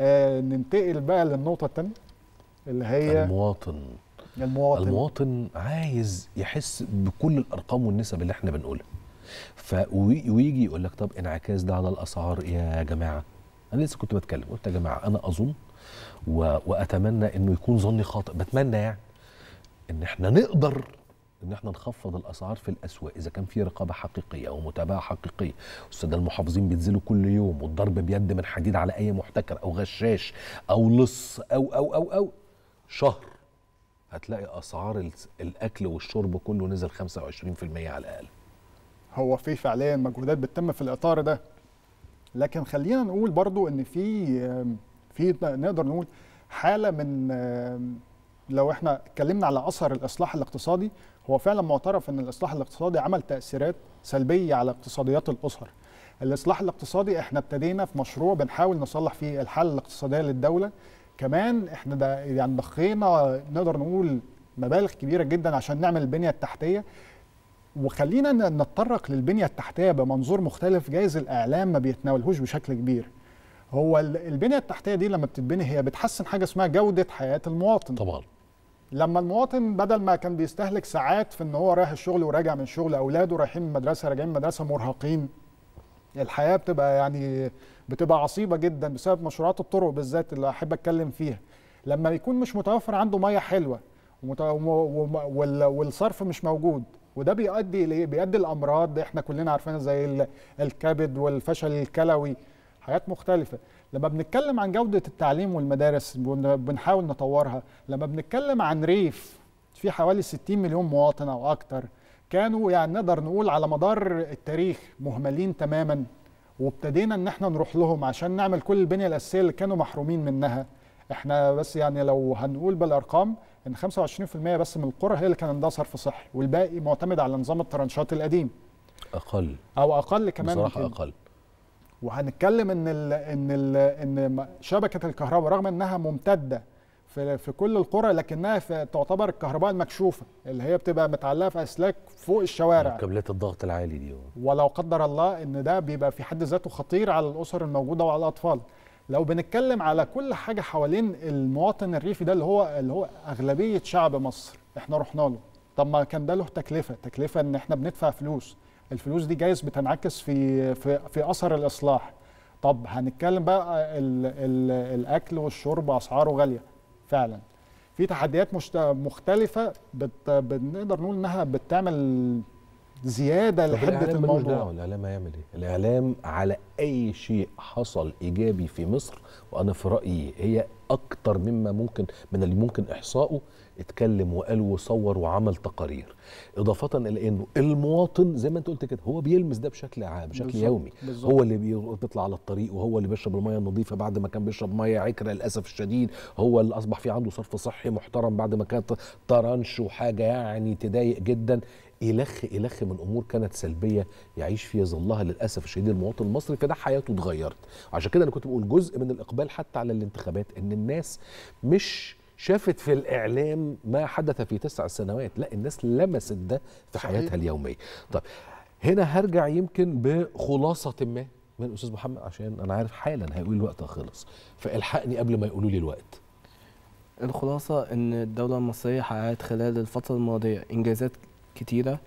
آه ننتقل بقى للنقطه الثانيه اللي هي المواطن المواطن المواطن عايز يحس بكل الارقام والنسب اللي احنا بنقولها ف ويجي يقول لك طب انعكاس ده على الاسعار يا جماعه انا لسه كنت بتكلم قلت يا جماعه انا اظن و... واتمنى انه يكون ظني خاطئ بتمنى يعني ان احنا نقدر ان احنا نخفض الاسعار في الاسواق اذا كان في رقابه حقيقيه ومتابعه حقيقيه والساده المحافظين بينزلوا كل يوم والضرب بيد من حديد على اي محتكر او غشاش او لص او او او او شهر هتلاقي اسعار الاكل والشرب كله نزل 25% على الاقل هو في فعليا مجهودات بتتم في الاطار ده لكن خلينا نقول برضو ان في في نقدر نقول حاله من لو احنا اتكلمنا على اثر الاصلاح الاقتصادي هو فعلا معترف ان الاصلاح الاقتصادي عمل تاثيرات سلبيه على اقتصاديات الاسر الاصلاح الاقتصادي احنا ابتدينا في مشروع بنحاول نصلح فيه الحاله الاقتصاديه للدوله كمان احنا ده يعني ضخينا نقدر نقول مبالغ كبيره جدا عشان نعمل البنيه التحتيه وخلينا نتطرق للبنيه التحتيه بمنظور مختلف جايز الاعلام ما بيتناولهوش بشكل كبير هو البنيه التحتيه دي لما بتتبني هي بتحسن حاجه اسمها جوده حياه المواطن طبعا لما المواطن بدل ما كان بيستهلك ساعات في ان هو رايح الشغل وراجع من الشغل اولاده رايحين من المدرسه راجعين من المدرسه مرهقين الحياه بتبقى يعني بتبقى عصيبه جدا بسبب مشروعات الطرق بالذات اللي احب اتكلم فيها لما يكون مش متوفر عنده ميه حلوه والصرف مش موجود وده بيؤدي لايه بيؤدي لامراض احنا كلنا عارفينها زي الكبد والفشل الكلوي حاجات مختلفه لما بنتكلم عن جودة التعليم والمدارس بنحاول نطورها لما بنتكلم عن ريف في حوالي 60 مليون مواطن أو أكتر كانوا يعني نقدر نقول على مدار التاريخ مهملين تماما وابتدينا ان احنا نروح لهم عشان نعمل كل البنيه الاساسيه اللي كانوا محرومين منها احنا بس يعني لو هنقول بالارقام ان 25% بس من القرى هي اللي كان عندها صرف صحي والباقي معتمد على نظام الترنشات القديم اقل او اقل كمان بصراحه اقل وهنتكلم ان الـ ان الـ ان شبكه الكهرباء رغم انها ممتده في في كل القرى لكنها في تعتبر الكهرباء المكشوفه اللي هي بتبقى متعلقه في اسلاك فوق الشوارع كابلات الضغط العالي دي ولو قدر الله ان ده بيبقى في حد ذاته خطير على الاسر الموجوده وعلى الاطفال لو بنتكلم على كل حاجه حوالين المواطن الريفي ده اللي هو اللي هو اغلبيه شعب مصر احنا رحنا له طب ما كان ده له تكلفه تكلفه ان احنا بندفع فلوس الفلوس دي جايز بتنعكس في في, في اثر الاصلاح طب هنتكلم بقى الـ الـ الاكل والشرب اسعاره غاليه فعلا في تحديات مختلفه بت بنقدر نقول انها بتعمل زياده لحده الموضوع الاعلام هيعمل ايه الاعلام على اي شيء حصل ايجابي في مصر وانا في رايي هي اكتر مما ممكن من اللي ممكن احصائه اتكلم وقال وصور وعمل تقارير اضافه الى انه المواطن زي ما انت قلت كده هو بيلمس ده بشكل عام بشكل بالزبط. يومي بالزبط. هو اللي بيطلع على الطريق وهو اللي بيشرب الميه النظيفه بعد ما كان بيشرب ميه عكره للاسف الشديد هو اللي اصبح في عنده صرف صحي محترم بعد ما كانت طرنش وحاجه يعني تضايق جدا إلخ إلخ من أمور كانت سلبية يعيش فيها ظلها للأسف الشديد المواطن المصري فده حياته اتغيرت عشان كده أنا كنت بقول جزء من الإقبال حتى على الانتخابات إن الناس مش شافت في الإعلام ما حدث في تسع سنوات لا الناس لمست ده في حياتها اليومية طب هنا هرجع يمكن بخلاصة ما من الأستاذ محمد عشان أنا عارف حالا هيقول الوقت خلص فالحقني قبل ما يقولوا لي الوقت الخلاصة إن الدولة المصرية حققت خلال الفترة الماضية إنجازات كتيرة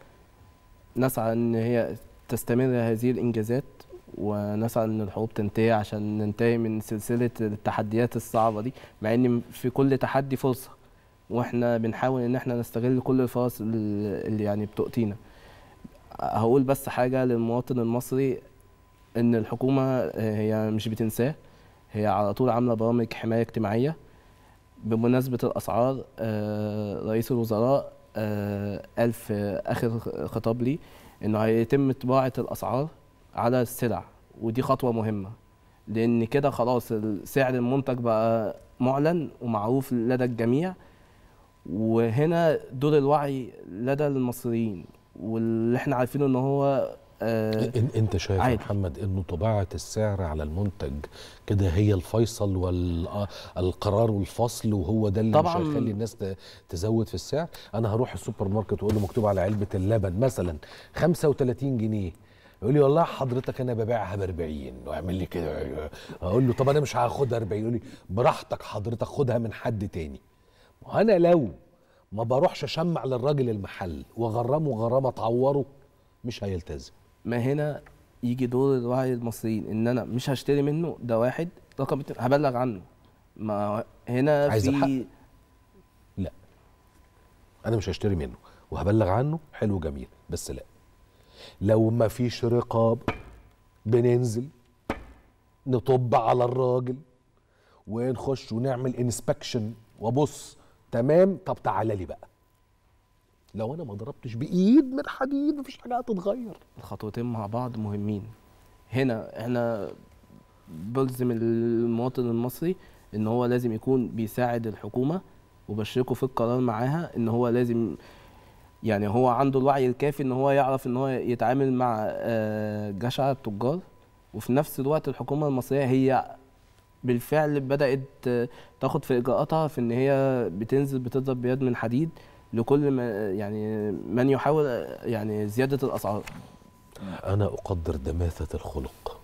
نسعى إن هي تستمر هذه الإنجازات ونسعى ان الحروب تنتهي عشان ننتهي من سلسله التحديات الصعبه دي مع ان في كل تحدي فرصه واحنا بنحاول ان احنا نستغل كل الفرص اللي يعني بتؤتينا هقول بس حاجه للمواطن المصري ان الحكومه هي مش بتنساه هي على طول عامله برامج حمايه اجتماعيه بمناسبه الاسعار آه، رئيس الوزراء آه، قال في اخر خطاب لي انه هيتم طباعه الاسعار على السلع ودي خطوه مهمه لان كده خلاص سعر المنتج بقى معلن ومعروف لدى الجميع وهنا دور الوعي لدى المصريين واللي احنا عارفينه ان هو آه انت شايف عادي. محمد انه طباعه السعر على المنتج كده هي الفيصل والقرار والفصل وهو ده اللي مش هيخلي الناس تزود في السعر انا هروح السوبر ماركت واقول له مكتوب على علبه اللبن مثلا 35 جنيه يقول لي والله حضرتك انا ببيعها ب 40 واعمل لي كده اقول له طب انا مش هاخدها 40 يقول لي براحتك حضرتك خدها من حد تاني وانا لو ما بروحش اشمع للراجل المحل واغرمه غرامه تعوره مش هيلتزم ما هنا يجي دور الوعي المصريين ان انا مش هشتري منه ده واحد رقم هبلغ عنه ما هنا عايز في الحق؟ لا انا مش هشتري منه وهبلغ عنه حلو جميل بس لا لو ما فيش رقاب بننزل نطب على الراجل ونخش ونعمل انسبكشن وبص تمام طب تعالى لي بقى لو انا ما ضربتش بايد من حديد مفيش حاجه هتتغير الخطوتين مع بعض مهمين هنا احنا بلزم المواطن المصري ان هو لازم يكون بيساعد الحكومه وبشركه في القرار معاها ان هو لازم يعني هو عنده الوعي الكافي ان هو يعرف ان هو يتعامل مع آه، جشع التجار وفي نفس الوقت الحكومه المصريه هي بالفعل بدات آه، تاخد في اجراءاتها في ان هي بتنزل بتضرب بيد من حديد لكل ما يعني من يحاول آه، يعني زياده الاسعار انا اقدر دماثه الخلق